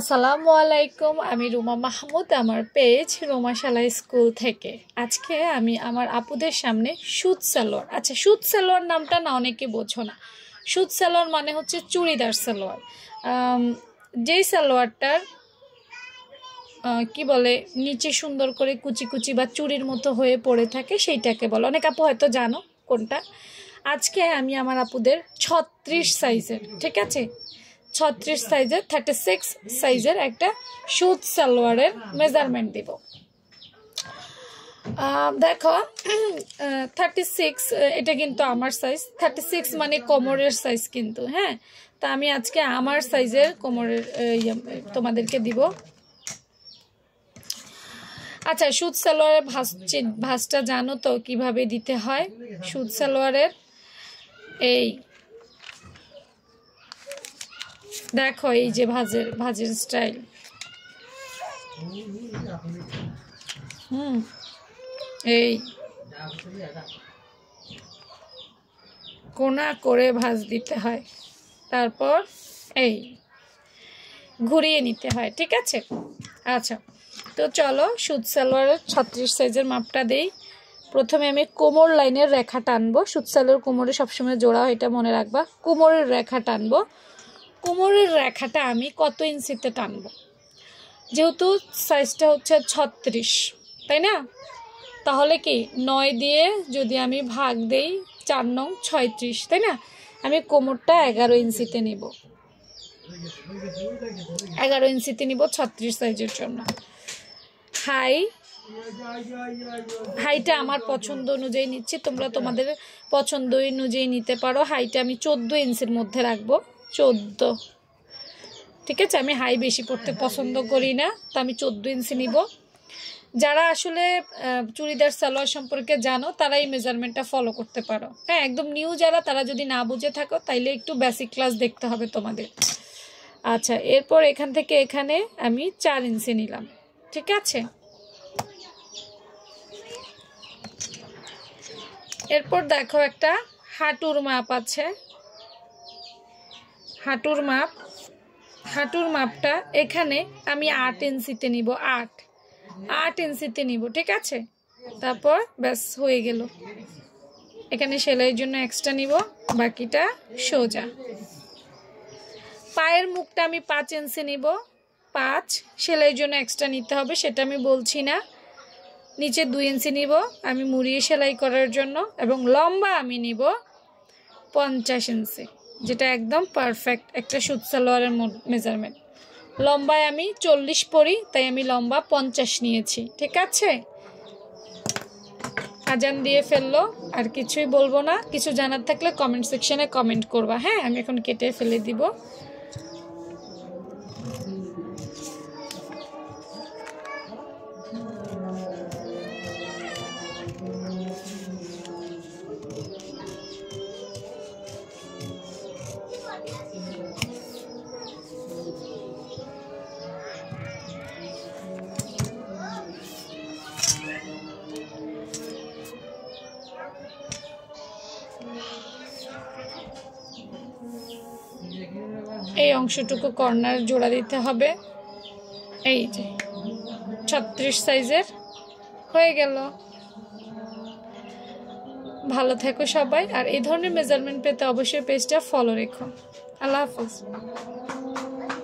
আসসালামু আলাইকুম আমি রুমা মাহমুদ আমার পেজ রুমাশালা স্কুল থেকে আজকে আমি আমার আপুদের সামনে সুদ সালোয়ার আচ্ছা সুদ সালোয়ার নামটা না অনেকে বোঝো না সুদ সালোয়ার মানে হচ্ছে চুড়িদার সালোয়ার যেই সালোয়ারটার কি বলে নিচে সুন্দর করে কুচি কুচি বা চুরির মতো হয়ে পড়ে থাকে সেইটাকে বলে অনেক আপু হয়তো জানো কোনটা আজকে আমি আমার আপুদের ছত্রিশ সাইজের ঠিক আছে ছত্রিশ সাইজের থার্টি সিক্স সাইজের একটা সুদ সালোয়ারের মেজারমেন্ট দিব দেখো থার্টি সিক্স এটা কিন্তু আমার সাইজ থার্টি সিক্স মানে কোমরের সাইজ কিন্তু হ্যাঁ তা আমি আজকে আমার সাইজের কোমরের ইয়ে, তোমাদেরকে দিব আচ্ছা সুদ সালোয়ারের ভাস ভাসটা জানো তো কিভাবে দিতে হয় সুদ সালোয়ারের এই দেখো এই যে ভাজের ভাজের স্টাইল এই কোনা করে ভাজ দিতে হয় তারপর এই ঘুরিয়ে নিতে হয় ঠিক আছে আচ্ছা তো চলো সুদ সালোয়ারের ছত্রিশ সাইজের মাপটা দেই প্রথমে আমি কোমর লাইনের রেখা টানবো সুদ সালোয়ার কোমরে সবসময় জোড়া এটা মনে রাখবা কোমরের রেখা টানবো কোমরের রেখাটা আমি কত ইঞ্চিতে টানব যেহেতু সাইজটা হচ্ছে ছত্রিশ তাই না তাহলে কি নয় দিয়ে যদি আমি ভাগ দেই চার নং ছয়ত্রিশ তাই না আমি কোমরটা এগারো ইঞ্চিতে নিব এগারো ইঞ্চিতে নিব ছত্রিশ সাইজের জন্য হাই হাইটা আমার পছন্দ অনুযায়ী নিচ্ছি তোমরা তোমাদের পছন্দ অনুযায়ী নিতে পারো হাইটা আমি চোদ্দো ইঞ্চির মধ্যে রাখবো চোদ্দ ঠিক আছে আমি হাই বেশি পড়তে পছন্দ করি না তো আমি চোদ্দো ইঞ্চি নিব যারা আসলে চুড়িদার সালোয়ার সম্পর্কে জানো তারা এই মেজারমেন্টটা ফলো করতে পারো হ্যাঁ একদম নিউ যারা তারা যদি না বুঝে থাকো তাইলে একটু বেসিক ক্লাস দেখতে হবে তোমাদের আচ্ছা এরপর এখান থেকে এখানে আমি চার ইঞ্চি নিলাম ঠিক আছে এরপর দেখো একটা হাঁটুর মাপ আছে হাঁটুর মাপ হাঁটুর মাপটা এখানে আমি আট ইঞ্চিতে নিব আট আট ইঞ্চিতে নিব ঠিক আছে তারপর ব্যাস হয়ে গেল এখানে সেলাইয়ের জন্য এক্সট্রা নিব বাকিটা সোজা পায়ের মুখটা আমি পাঁচ ইঞ্চি নিব পাঁচ সেলাইয়ের জন্য এক্সট্রা নিতে হবে সেটা আমি বলছি না নিচে দুই ইঞ্চি নিব আমি মুড়িয়ে সেলাই করার জন্য এবং লম্বা আমি নিব পঞ্চাশ ইঞ্চি যেটা একদম পারফেক্ট একটা সুদ সালোয়ারের মেজারমেন্ট লম্বায় আমি চল্লিশ পরি তাই আমি লম্বা পঞ্চাশ নিয়েছি ঠিক আছে আজান দিয়ে ফেললো আর কিছুই বলবো না কিছু জানার থাকলে কমেন্ট সেকশনে কমেন্ট করবা হ্যাঁ আমি এখন কেটে ফেলে দিব এই অংশটুকু কর্নার জোড়া দিতে হবে এই যে ছত্রিশ সাইজের হয়ে গেল ভালো থেকো সবাই আর এই ধরনের মেজারমেন্ট পেতে অবশ্যই পেজটা ফলো রেখো আল্লাহ হাফিজ